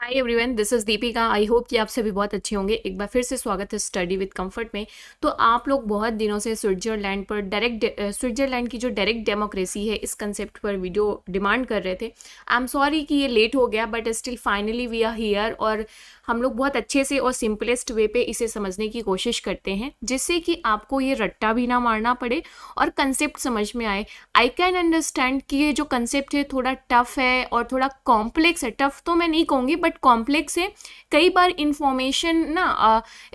Hi everyone this is Deepika I hope कि आप सभी बहुत अच्छे होंगे एक बार फिर से स्वागत है स्टडी विद कंफर्ट में तो आप लोग बहुत दिनों से स्विट्जरलैंड पर डायरेक्ट स्विट्जरलैंड की जो डायरेक्ट डेमोक्रेसी है इस कंसेप्ट पर वीडियो डिमांड कर रहे थे आई एम सॉरी कि ये लेट हो गया but still finally we are here और हम लोग बहुत अच्छे से और सिंपलेस्ट वे पे इसे समझने की कोशिश करते हैं जिससे कि आपको ये रट्टा भी ना मारना पड़े और कंसेप्ट समझ में आए आई कैन अंडरस्टैंड कि ये जो कंसेप्ट है थोड़ा टफ है और थोड़ा कॉम्प्लेक्स है टफ तो मैं नहीं कहूँगी बट बट कॉम्प्लेक्स है कई बार इन्फॉर्मेशन ना आ,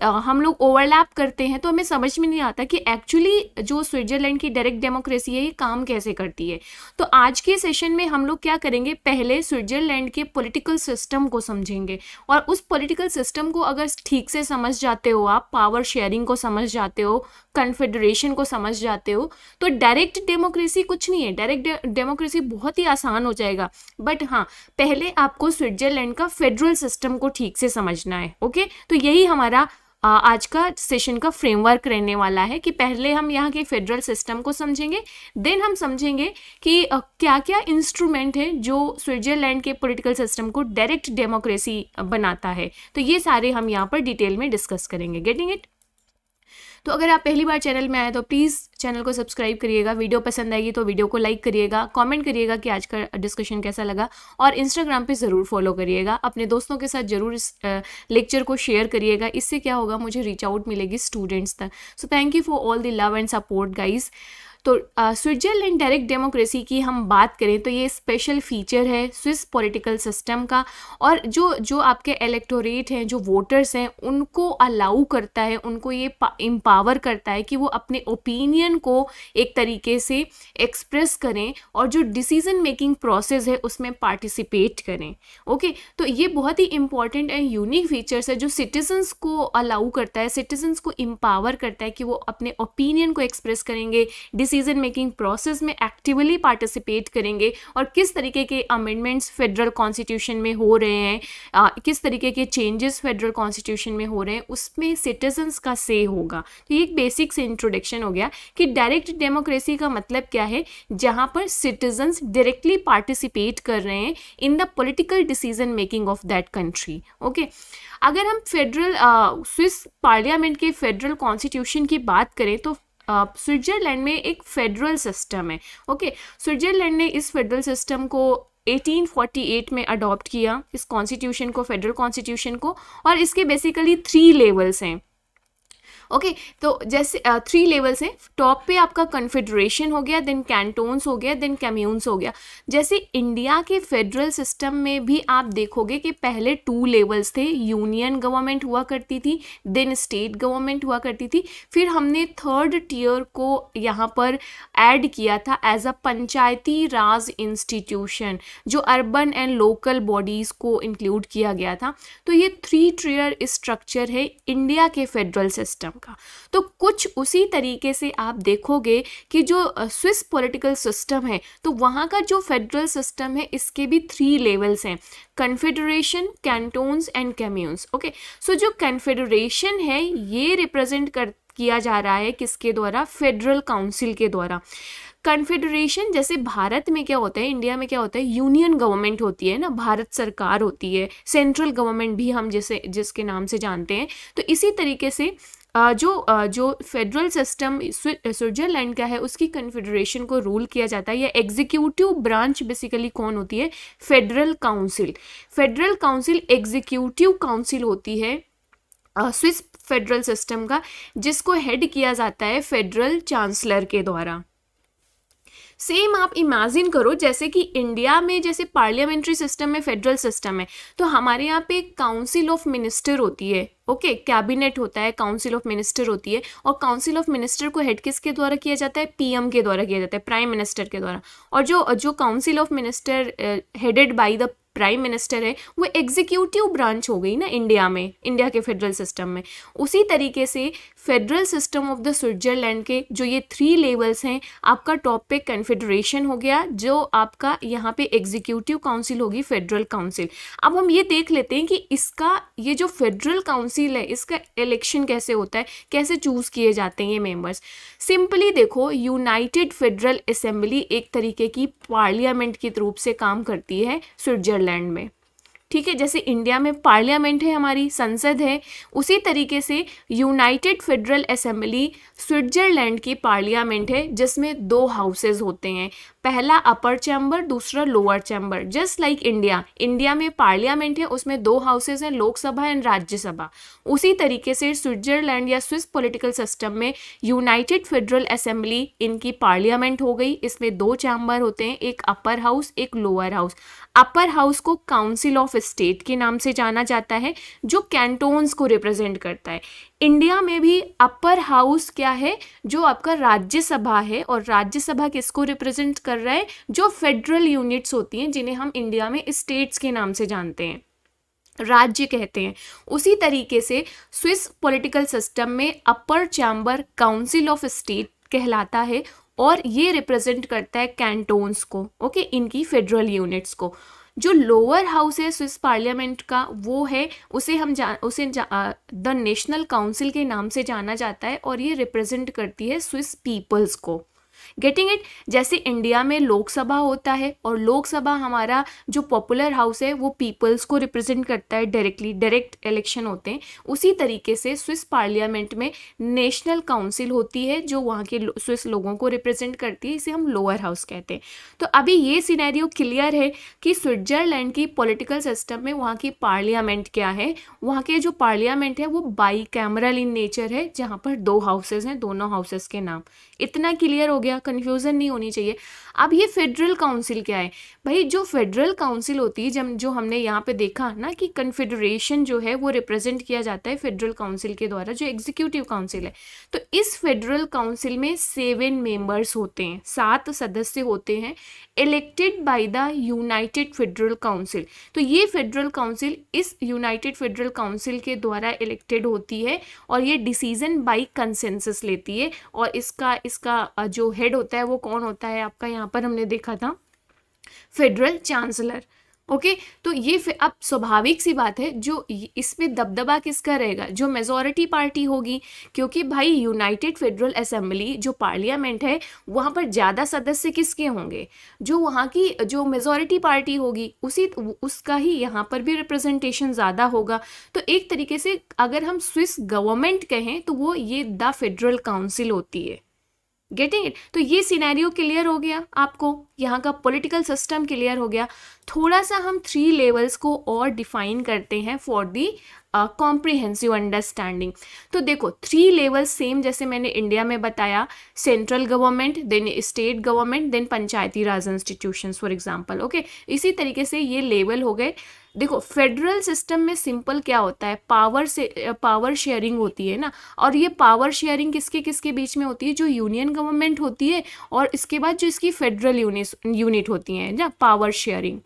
आ, हम लोग ओवरलैप करते हैं तो हमें समझ में नहीं आता कि एक्चुअली जो स्विट्जरलैंड की डायरेक्ट डेमोक्रेसी है ये काम कैसे करती है तो आज के सेशन में हम लोग क्या करेंगे पहले स्विट्जरलैंड के पोलिटिकल सिस्टम को समझेंगे और उस पोलिटिकल सिस्टम को अगर ठीक से समझ जाते हो आप पावर शेयरिंग को समझ जाते हो कन्फेडरेशन को समझ जाते हो तो डायरेक्ट डेमोक्रेसी कुछ नहीं है डायरेक्ट डेमोक्रेसी बहुत ही आसान हो जाएगा बट हाँ पहले आपको स्विट्जरलैंड का फेडरल सिस्टम को ठीक से समझना है ओके तो यही हमारा आज का सेशन का फ्रेमवर्क रहने वाला है कि पहले हम यहाँ के फेडरल सिस्टम को समझेंगे देन हम समझेंगे कि क्या क्या इंस्ट्रूमेंट है जो स्विट्जरलैंड के पॉलिटिकल सिस्टम को डायरेक्ट डेमोक्रेसी बनाता है तो ये सारे हम यहाँ पर डिटेल में डिस्कस करेंगे गेटिंग इट तो अगर आप पहली बार चैनल में आए तो प्लीज़ चैनल को सब्सक्राइब करिएगा वीडियो पसंद आएगी तो वीडियो को लाइक करिएगा कमेंट करिएगा कि आज का डिस्कशन कैसा लगा और इंस्टाग्राम पे ज़रूर फॉलो करिएगा अपने दोस्तों के साथ ज़रूर इस लेक्चर को शेयर करिएगा इससे क्या होगा मुझे रीच आउट मिलेगी स्टूडेंट्स तक so thank you for all the love and support guys तो स्विट्जरलैंड डायरेक्ट डेमोक्रेसी की हम बात करें तो ये स्पेशल फीचर है स्विस पॉलिटिकल सिस्टम का और जो जो आपके इलेक्टोरेट हैं जो वोटर्स हैं उनको अलाउ करता है उनको ये एम्पावर करता है कि वो अपने ओपिनियन को एक तरीके से एक्सप्रेस करें और जो डिसीजन मेकिंग प्रोसेस है उसमें पार्टिसिपेट करें ओके तो ये बहुत ही इंपॉर्टेंट एंड यूनिक फीचर्स है जो सिटीजन्स को अलाउ करता है सिटीजन्स को एम्पावर करता है कि वो अपने ओपिनियन को एक्सप्रेस करेंगे डिस डिसीजन मेकिंग प्रोसेस में एक्टिवली पार्टिसिपेट करेंगे और किस तरीके के अमेंडमेंट्स फेडरल कॉन्स्टिट्यूशन में हो रहे हैं आ, किस तरीके के चेंजेस फेडरल कॉन्स्टिट्यूशन में हो रहे हैं उसमें सिटीजन्स का से होगा तो ये एक बेसिक से इंट्रोडक्शन हो गया कि डायरेक्ट डेमोक्रेसी का मतलब क्या है जहाँ पर सिटीजन्स डायरेक्टली पार्टिसिपेट कर रहे हैं in the political decision making of that country okay अगर हम फेडरल स्विस पार्लियामेंट के फेडरल कॉन्स्टिट्यूशन की बात करें तो स्विट्जरलैंड में एक फेडरल सिस्टम है ओके स्विट्जरलैंड ने इस फेडरल सिस्टम को 1848 में अडॉप्ट किया इस कॉन्स्टिट्यूशन को फेडरल कॉन्स्टिट्यूशन को और इसके बेसिकली थ्री लेवल्स हैं ओके okay, तो जैसे थ्री लेवल्स हैं टॉप पे आपका कन्फेडरेशन हो गया देन कैंटोन्स हो गया देन कम्यून्स हो गया जैसे इंडिया के फेडरल सिस्टम में भी आप देखोगे कि पहले टू लेवल्स थे यूनियन गवर्नमेंट हुआ करती थी देन स्टेट गवर्नमेंट हुआ करती थी फिर हमने थर्ड टीयर को यहाँ पर ऐड किया था as a panchayati raj institution जो अर्बन एंड लोकल बॉडीज़ को इंक्लूड किया गया था तो ये थ्री टीयर स्ट्रक्चर है इंडिया के फेडरल सिस्टम का तो कुछ उसी तरीके से आप देखोगे कि जो स्विस पॉलिटिकल सिस्टम है तो वहाँ का जो फेडरल सिस्टम है इसके भी थ्री लेवल्स हैं confederation cantons and communes okay so जो कन्फेडरेशन है ये रिप्रेजेंट कर किया जा रहा है किसके द्वारा फेडरल काउंसिल के द्वारा कन्फेडरेशन जैसे भारत में क्या होता है इंडिया में क्या होता है यूनियन गवर्नमेंट होती है ना भारत सरकार होती है सेंट्रल गवर्नमेंट भी हम जैसे जिसके नाम से जानते हैं तो इसी तरीके से जो जो फेडरल सिस्टम स्विट्ज़रलैंड का है उसकी कन्फेडरेशन को रूल किया जाता है या एग्जीक्यूटिव ब्रांच बेसिकली कौन होती है federal council federal council executive council होती है स्विस फेडरल सिस्टम का जिसको हेड किया जाता है फेडरल चांसलर के द्वारा सेम आप इमेजिन करो जैसे कि इंडिया में जैसे पार्लियामेंट्री सिस्टम है फेडरल सिस्टम है तो हमारे यहाँ पे काउंसिल ऑफ मिनिस्टर होती है ओके okay, कैबिनेट होता है काउंसिल ऑफ मिनिस्टर होती है और काउंसिल ऑफ मिनिस्टर को हेड किसके द्वारा किया जाता है पीएम के द्वारा किया जाता है प्राइम मिनिस्टर के द्वारा और जो जो council of minister headed by the prime minister है वो एग्जीक्यूटिव ब्रांच हो गई ना इंडिया में इंडिया के फेडरल सिस्टम में उसी तरीके से federal system of the Switzerland के जो ये थ्री लेवल्स हैं आपका टॉप पे कन्फेडरेशन हो गया जो आपका यहाँ पे एग्जीक्यूटिव काउंसिल होगी फेडरल काउंसिल अब हम ये देख लेते हैं कि इसका ये जो फेडरल काउंसिल है इसका इलेक्शन कैसे होता है कैसे चूज़ किए जाते हैं ये मेम्बर्स सिंपली देखो यूनाइटेड फेडरल असेंबली एक तरीके की पार्लियामेंट के रूप से काम करती है स्विट्जरलैंड स्विट्ज़रलैंड में ठीक है जैसे इंडिया में पार्लियामेंट है हमारी संसद है उसी तरीके से यूनाइटेड फेडरल असेंबली स्विट्जरलैंड की पार्लियामेंट है जिसमें दो हाउसेज होते हैं पहला अपर चैम्बर दूसरा lower chamber just like India India में पार्लियामेंट है उसमें दो हाउसेज हैं लोकसभा एंड राज्यसभा उसी तरीके से स्विट्जरलैंड या स्विस पोलिटिकल सिस्टम में यूनाइटेड फेडरल असेंबली इनकी पार्लियामेंट हो गई इसमें दो चैम्बर होते हैं एक अपर हाउस एक लोअर हाउस अपर हाउस को काउंसिल ऑफ स्टेट के नाम से जाना जाता है जो कैंटोन्स को रिप्रेजेंट करता है इंडिया में भी अपर हाउस क्या है जो आपका राज्यसभा है और राज्यसभा किसको रिप्रेजेंट कर रहा है जो फेडरल यूनिट्स होती हैं जिन्हें हम इंडिया में स्टेट्स के नाम से जानते हैं राज्य कहते हैं उसी तरीके से स्विस पॉलिटिकल सिस्टम में upper chamber council of state कहलाता है और ये रिप्रेजेंट करता है कैंटोन्स को ओके इनकी फेडरल यूनिट्स को जो लोअर हाउस है स्विस पार्लियामेंट का वो है उसे हम जा उसे द नेशनल काउंसिल के नाम से जाना जाता है और ये रिप्रेजेंट करती है स्विस पीपल्स को गेटिंग इट जैसे इंडिया में लोकसभा होता है और लोकसभा हमारा जो पॉपुलर हाउस है वो पीपल्स को रिप्रेजेंट करता है डायरेक्टली डायरेक्ट इलेक्शन होते हैं उसी तरीके से स्विस पार्लियामेंट में नेशनल काउंसिल होती है जो वहाँ के स्विस लोगों को रिप्रेजेंट करती है इसे हम लोअर हाउस कहते हैं तो अभी ये सीनैरियो क्लियर है कि स्विट्जरलैंड की पोलिटिकल सिस्टम में वहाँ की पार्लियामेंट क्या है वहाँ के जो पार्लियामेंट है वो बाई कैमरल इन नेचर है जहाँ पर दो हाउसेज हैं दोनों हाउसेज के नाम इतना क्लियर हो गया कन्फ्यूज़न नहीं होनी चाहिए अब ये फेडरल काउंसिल क्या है भाई जो फेडरल काउंसिल होती है जब जो हमने यहाँ पे देखा ना कि कन्फेडरेशन जो है वो रिप्रेजेंट किया जाता है फेडरल काउंसिल के द्वारा जो एग्जीक्यूटिव काउंसिल है तो इस फेडरल काउंसिल में सेवन मेंबर्स होते हैं सात सदस्य होते हैं elected by the united federal council तो ये फेडरल काउंसिल इस यूनाइटेड फेडरल काउंसिल के द्वारा इलेक्टेड होती है और ये डिसीजन बाई कंसेंसस लेती है और इसका इस इसका जो हेड होता है वो कौन होता है आपका यहाँ पर हमने देखा था फेडरल चांसलर ओके तो ये अब स्वाभाविक सी बात है जो इसमें दबदबा किसका रहेगा जो मेजोरिटी पार्टी होगी क्योंकि भाई यूनाइटेड फेडरल असेंबली जो पार्लियामेंट है वहाँ पर ज़्यादा सदस्य किसके होंगे जो वहाँ की जो मेजोरिटी पार्टी होगी उसी उसका ही यहाँ पर भी रिप्रेजेंटेशन ज़्यादा होगा तो एक तरीके से अगर हम स्विस गवर्नमेंट कहें तो वो ये द फेडरल काउंसिल होती है गेटिंग इट तो ये सीनैरियो क्लियर हो गया आपको यहाँ का पॉलिटिकल सिस्टम क्लियर हो गया थोड़ा सा हम थ्री लेवल्स को और डिफाइन करते हैं फॉर दी कॉम्प्रिहेंसिव अंडरस्टैंडिंग तो देखो थ्री लेवल सेम जैसे मैंने इंडिया में बताया central government then state government then panchayati raj institution for example okay इसी तरीके से ये लेवल हो गए देखो फेडरल सिस्टम में सिंपल क्या होता है पावर से पावर शेयरिंग होती है ना और ये पावर शेयरिंग किसके किसके बीच में होती है जो यूनियन गवर्नमेंट होती है और इसके बाद जो इसकी फेडरल यूनिट यूनिट होती हैं ना पावर शेयरिंग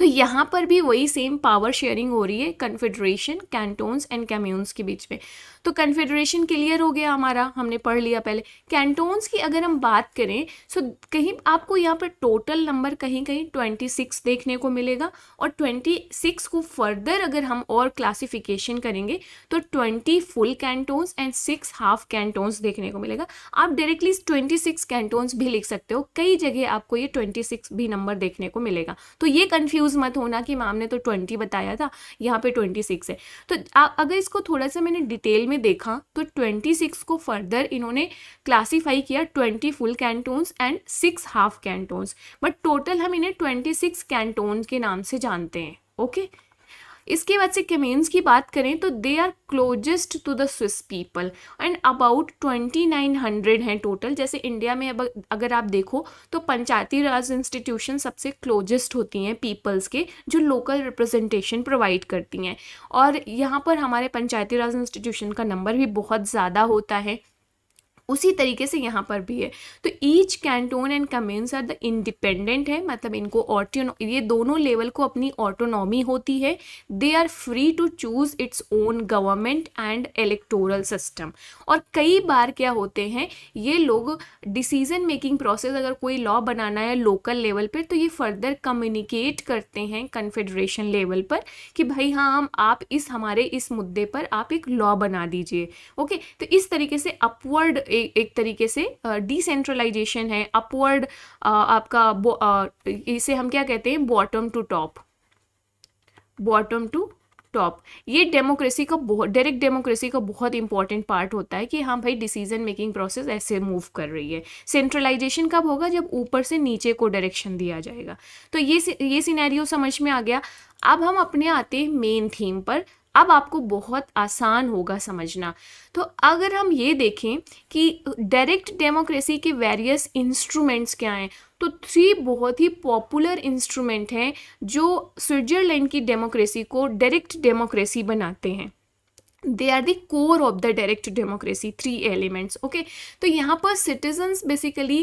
तो यहाँ पर भी वही सेम पावर शेयरिंग हो रही है कन्फेडरेशन कैंटोन्स एंड कम्यून्स के बीच में तो कन्फेडरेशन क्लियर हो गया हमारा हमने पढ़ लिया पहले कैंटोन्स की अगर हम बात करें सो तो कहीं आपको यहाँ पर टोटल नंबर कहीं कहीं ट्वेंटी सिक्स देखने को मिलेगा और ट्वेंटी सिक्स को फर्दर अगर हम और क्लासिफिकेशन करेंगे तो twenty full cantons and six half cantons देखने को मिलेगा आप डायरेक्टली ट्वेंटी सिक्स कैंटोन्स भी लिख सकते हो कई जगह आपको ये ट्वेंटी सिक्स भी नंबर देखने को मिलेगा तो ये कन्फ्यूज कंफ्यूज मत होना कि मैम ने तो ट्वेंटी बताया था यहाँ पे ट्वेंटी सिक्स है तो आ, अगर इसको थोड़ा सा मैंने डिटेल में देखा तो ट्वेंटी सिक्स को फर्दर इन्होंने क्लासीफाई किया twenty full cantons and six half cantons but total हम इन्हें ट्वेंटी सिक्स कैंटोन के नाम से जानते हैं ओके okay? इसके बाद से कमेंस की बात करें तो they are closest to the Swiss people and about twenty nine hundred हैं टोटल जैसे इंडिया में अब अगर आप देखो तो पंचायती राज इंस्टीट्यूशन सबसे क्लोजेस्ट होती हैं पीपल्स के जो लोकल रिप्रेजेंटेशन प्रोवाइड करती हैं और यहाँ पर हमारे पंचायती राज इंस्टीट्यूशन का नंबर भी बहुत ज़्यादा होता है उसी तरीके से यहाँ पर भी है तो each canton and communes are the independent है मतलब इनको ऑटोनो ये दोनों लेवल को अपनी ऑटोनॉमी होती है they are free to choose its own government and electoral system और कई बार क्या होते हैं ये लोग डिसीजन मेकिंग प्रोसेस अगर कोई लॉ बनाना है लोकल लेवल पर तो ये फर्दर कम्युनिकेट करते हैं कन्फेडरेशन लेवल पर कि भाई हाँ हम आप इस हमारे इस मुद्दे पर आप एक लॉ बना दीजिए ओके तो इस तरीके से अपवर्ड एक एक तरीके से डिसेंट्रलाइजेशन है अपवर्ड आपका इसे हम क्या कहते हैं bottom to top bottom to top ये डेमोक्रेसी का बहुत डायरेक्ट डेमोक्रेसी का बहुत इंपॉर्टेंट पार्ट होता है कि हाँ भाई डिसीजन मेकिंग प्रोसेस ऐसे मूव कर रही है सेंट्रलाइजेशन कब होगा जब ऊपर से नीचे को डायरेक्शन दिया जाएगा तो ये ये सिनेरियो समझ में आ गया अब हम अपने आते हैं मेन थीम पर अब आपको बहुत आसान होगा समझना तो अगर हम ये देखें कि डायरेक्ट डेमोक्रेसी के वेरियस इंस्ट्रूमेंट्स क्या हैं तो थ्री बहुत ही पॉपुलर इंस्ट्रूमेंट हैं जो स्विट्जरलैंड की डेमोक्रेसी को डायरेक्ट डेमोक्रेसी बनाते हैं they are the core of the direct democracy three elements okay तो यहाँ पर सिटीजन्स बेसिकली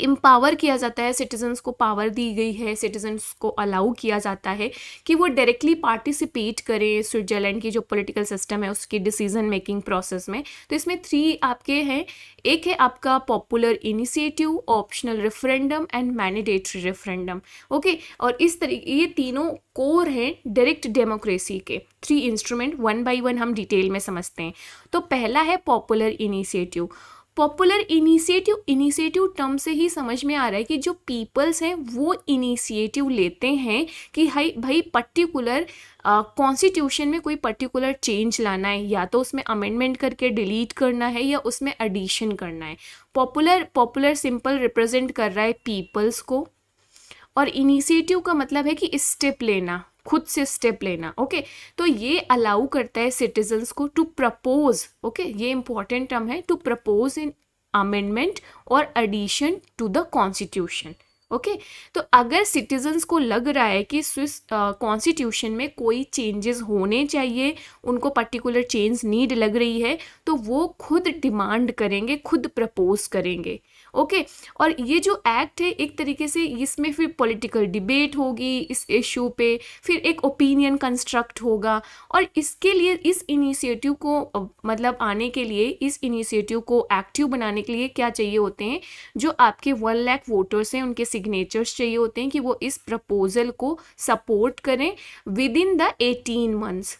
इम्पावर किया जाता है सिटीजन्स को पावर दी गई है सिटीजन्स को अलाउ किया जाता है कि वो डायरेक्टली पार्टिसिपेट करें स्विट्जरलैंड की जो पॉलिटिकल सिस्टम है उसकी डिसीजन मेकिंग प्रोसेस में तो इसमें थ्री आपके हैं एक है आपका popular initiative optional referendum and mandatory referendum okay और इस तरीके ये तीनों कोर हैं डायरेक्ट डेमोक्रेसी के three instrument one by one हम डिटेल में समझते हैं तो पहला है popular initiative popular initiative initiative term से ही समझ में आ रहा है कि जो पीपल्स हैं वो इनिशिएटिव लेते हैं कि भाई भाई पर्टिकुलर कॉन्स्टिट्यूशन में कोई पर्टिकुलर चेंज लाना है या तो उसमें अमेंडमेंट करके डिलीट करना है या उसमें एडिशन करना है पॉपुलर पॉपुलर सिंपल रिप्रेजेंट कर रहा है पीपल्स को और इनिशिएटिव का मतलब है कि स्टेप लेना खुद से स्टेप लेना ओके okay? तो ये अलाउ करता है सिटीजन्स को टू प्रपोज ओके ये इंपॉर्टेंट टर्म है टू प्रपोज इन अमेंडमेंट और addition to the constitution okay तो अगर सिटीजन्स को लग रहा है कि स्विस कॉन्स्टिट्यूशन uh, में कोई चेंजेस होने चाहिए उनको पर्टिकुलर चेंज नीड लग रही है तो वो खुद डिमांड करेंगे खुद प्रपोज करेंगे ओके और ये जो एक्ट है एक तरीके से इसमें फिर पॉलिटिकल डिबेट होगी इस इशू पे फिर एक ओपिनियन कंस्ट्रक्ट होगा और इसके लिए इस इनिशिएटिव को मतलब आने के लिए इस इनिशिएटिव को एक्टिव बनाने के लिए क्या चाहिए होते हैं जो आपके वन लैख वोटर्स हैं उनके सिग्नेचर्स चाहिए होते हैं कि वो इस प्रपोजल को सपोर्ट करें within the eighteen months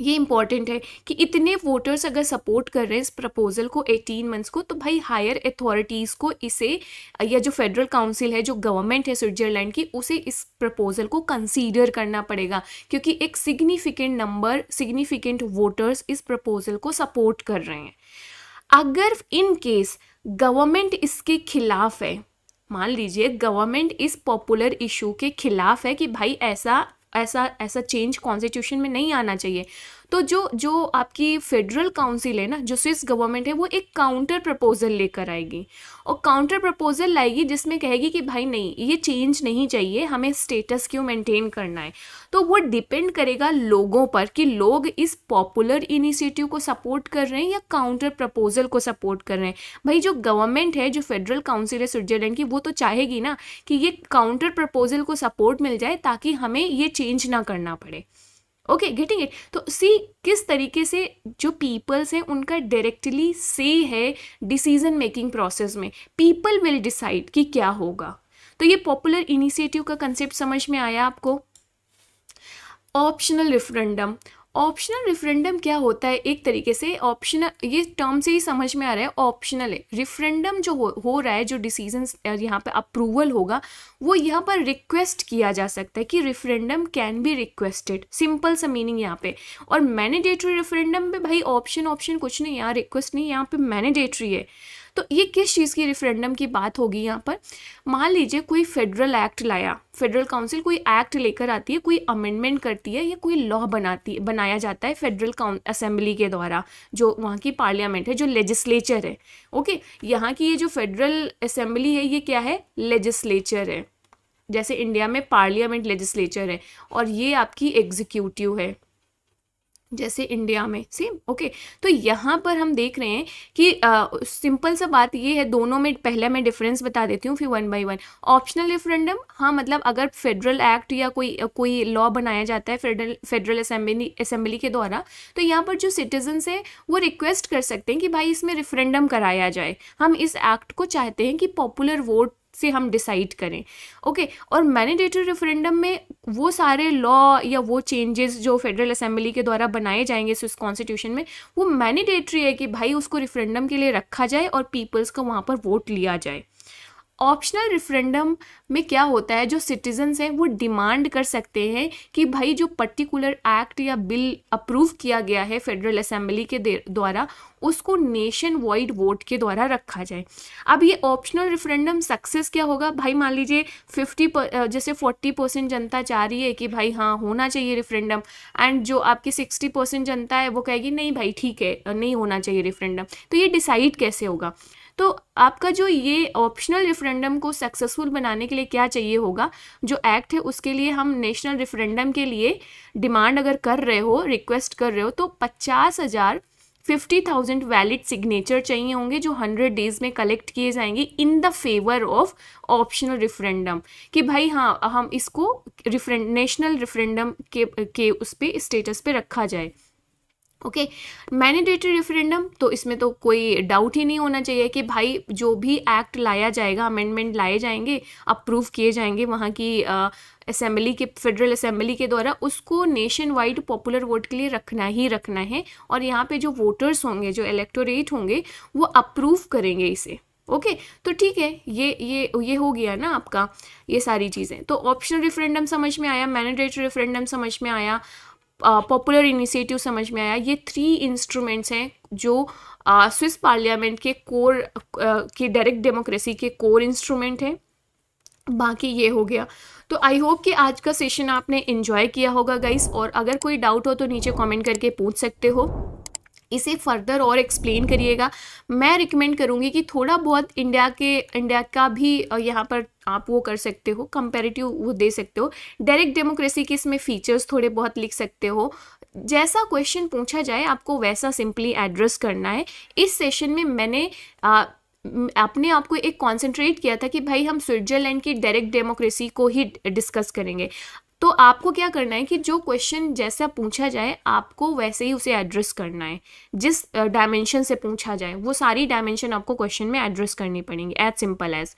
ये इम्पॉर्टेंट है कि इतने वोटर्स अगर सपोर्ट कर रहे हैं इस प्रपोजल को 18 मंथ्स को तो भाई हायर अथॉरिटीज़ को इसे या जो फेडरल काउंसिल है जो गवर्नमेंट है स्विट्जरलैंड की उसे इस प्रपोजल को कंसीडर करना पड़ेगा क्योंकि एक सिग्निफिकेंट नंबर सिग्निफिकेंट वोटर्स इस प्रपोजल को सपोर्ट कर रहे हैं अगर इन केस गवर्नमेंट इसके खिलाफ है मान लीजिए गवर्नमेंट इस पॉपुलर इशू के खिलाफ है कि भाई ऐसा ऐसा ऐसा चेंज कॉन्स्टिट्यूशन में नहीं आना चाहिए तो जो जो आपकी फेडरल काउंसिल है ना जो स्विस गवर्नमेंट है वो एक काउंटर प्रपोजल लेकर आएगी और काउंटर प्रपोजल लाएगी जिसमें कहेगी कि भाई नहीं ये चेंज नहीं चाहिए हमें स्टेटस क्यों मेंटेन करना है तो वो डिपेंड करेगा लोगों पर कि लोग इस पॉपुलर इनिशिएटिव को सपोर्ट कर रहे हैं या काउंटर प्रपोजल को सपोर्ट कर रहे हैं भाई जो गवर्नमेंट है जो फेडरल काउंसिल है स्विट्जरलैंड की वो तो चाहेगी ना कि ये काउंटर प्रपोजल को सपोर्ट मिल जाए ताकि हमें ये चेंज ना करना पड़े ओके गेटिंग इट तो सी किस तरीके से जो पीपल्स हैं उनका डायरेक्टली से है डिसीजन मेकिंग प्रोसेस में पीपल विल डिसाइड कि क्या होगा तो ये पॉपुलर इनिशिएटिव का कंसेप्ट समझ में आया आपको ऑप्शनल रेफरेंडम ऑप्शनल रेफरेंडम क्या होता है एक तरीके से ऑप्शनल ये टर्म से ही समझ में आ रहा है ऑप्शनल है रेफरेंडम जो हो, हो रहा है जो डिसीजन यहाँ पे अप्रूवल होगा वो यहाँ पर रिक्वेस्ट किया जा सकता है कि referendum can be requested simple सा मीनिंग यहाँ पे और मैनेडेटरी रेफरेंडम पे भाई ऑप्शन ऑप्शन कुछ नहीं यहाँ रिक्वेस्ट नहीं यहाँ पे मैनेडेटरी है तो ये किस चीज़ की रेफरेंडम की बात होगी यहाँ पर मान लीजिए कोई फेडरल एक्ट लाया फेडरल काउंसिल कोई एक्ट लेकर आती है कोई अमेंडमेंट करती है या कोई लॉ बनाती बनाया जाता है फेडरल असेंबली के द्वारा जो वहाँ की पार्लियामेंट है जो लेजिस्लेचर है ओके यहाँ की ये जो फेडरल असेंबली है ये क्या है लेजिस्लेचर है जैसे इंडिया में पार्लियामेंट लेजिस्लेचर है और ये आपकी एग्जीक्यूटिव है जैसे इंडिया में सेम ओके तो यहाँ पर हम देख रहे हैं कि सिंपल सा बात ये है दोनों में पहले मैं डिफरेंस बता देती हूँ फिर one by one optional referendum हाँ मतलब अगर फेडरल एक्ट या कोई कोई लॉ बनाया जाता है फेडरल फेडरल असेंबली असेंबली के द्वारा तो यहाँ पर जो सिटीजन्स हैं वो रिक्वेस्ट कर सकते हैं कि भाई इसमें रेफरेंडम कराया जाए हम इस एक्ट को चाहते हैं कि पॉपुलर वोट से हम डिसाइड करें ओके okay, और मैंडेटरी रेफरेंडम में वो सारे लॉ या वो चेंजेस जो फेडरल असेंबली के द्वारा बनाए जाएंगे इस कॉन्स्टिट्यूशन में वो मैंडेटरी है कि भाई उसको रेफरेंडम के लिए रखा जाए और पीपल्स का वहाँ पर वोट लिया जाए ऑप्शनल रेफरेंडम में क्या होता है जो सिटीजन्स हैं वो डिमांड कर सकते हैं कि भाई जो पर्टिकुलर एक्ट या बिल अप्रूव किया गया है फेडरल असेंबली के द्वारा उसको नेशन वाइड वोट के द्वारा रखा जाए अब ये ऑप्शनल रेफरेंडम सक्सेस क्या होगा भाई मान लीजिए फिफ्टी जैसे फोर्टी परसेंट जनता चाह रही है कि भाई हाँ होना चाहिए रेफरेंडम एंड जो आपकी सिक्सटी परसेंट जनता है वो कहेगी नहीं भाई ठीक है नहीं होना चाहिए रेफरेंडम तो ये डिसाइड कैसे होगा तो आपका जो ये ऑप्शनल रेफरेंडम को सक्सेसफुल बनाने के लिए क्या चाहिए होगा जो एक्ट है उसके लिए हम नेशनल रेफरेंडम के लिए डिमांड अगर कर रहे हो रिक्वेस्ट कर रहे हो तो पचास हज़ार फिफ्टी थाउजेंड वैलिड सिग्नेचर चाहिए होंगे जो हंड्रेड डेज में कलेक्ट किए जाएंगे in the favour of optional referendum कि भाई हाँ हम इसको रिफरें नेशनल रेफरेंडम के के उस पर स्टेटस पे रखा जाए ओके मैंडेटरी रेफरेंडम तो इसमें तो कोई डाउट ही नहीं होना चाहिए कि भाई जो भी एक्ट लाया जाएगा अमेंडमेंट लाए जाएंगे अप्रूव किए जाएंगे वहाँ की असेंबली के फेडरल असेंबली के द्वारा उसको नेशन वाइड पॉपुलर वोट के लिए रखना ही रखना है और यहाँ पे जो वोटर्स होंगे जो इलेक्टोरेट होंगे वो अप्रूव करेंगे इसे ओके okay, तो ठीक है ये ये ये हो गया ना आपका ये सारी चीज़ें तो ऑप्शनल रेफरेंडम समझ में आया मैनेडेटरी रेफरेंडम समझ में आया पॉपुलर इनिशिएटिव समझ में आया ये थ्री इंस्ट्रूमेंट्स हैं जो स्विस पार्लियामेंट के कोर के डायरेक्ट डेमोक्रेसी के कोर इंस्ट्रूमेंट हैं बाकी ये हो गया तो आई होप कि आज का सेशन आपने इन्जॉय किया होगा गाइस और अगर कोई डाउट हो तो नीचे कमेंट करके पूछ सकते हो इसे फर्दर और एक्सप्लेन करिएगा मैं रिकमेंड करूँगी कि थोड़ा बहुत इंडिया के इंडिया का भी यहाँ पर आप वो कर सकते हो कंपेरेटिव वो दे सकते हो डायरेक्ट डेमोक्रेसी के इसमें फीचर्स थोड़े बहुत लिख सकते हो जैसा क्वेश्चन पूछा जाए आपको वैसा सिंपली एड्रेस करना है इस सेशन में मैंने आ, अपने आप को एक कॉन्सेंट्रेट किया था कि भाई हम स्विट्जरलैंड की डायरेक्ट डेमोक्रेसी को ही डिस्कस करेंगे तो आपको क्या करना है कि जो क्वेश्चन जैसा पूछा जाए आपको वैसे ही उसे एड्रेस करना है जिस डायमेंशन से पूछा जाए वो सारी डायमेंशन आपको क्वेश्चन में एड्रेस करनी पड़ेंगी as simple as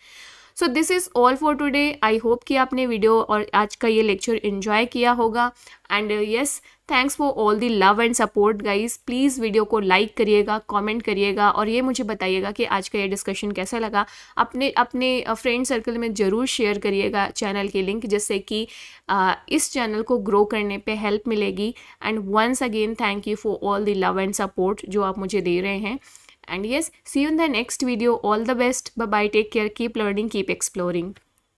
so this is all for today I hope कि आपने वीडियो और आज का ये लेक्चर इन्जॉय किया होगा and yes thanks for all the love and support guys please video को लाइक करिएगा कॉमेंट करिएगा और ये मुझे बताइएगा कि आज का ये डिस्कशन कैसा लगा अपने अपने फ्रेंड uh, सर्कल में ज़रूर शेयर करिएगा चैनल की लिंक जिससे कि uh, इस चैनल को ग्रो करने पे हेल्प मिलेगी and once again thank you for all the love and support जो आप मुझे दे रहे हैं And yes, see you in the next video. All the best. Bye bye. Take care. Keep learning. Keep exploring.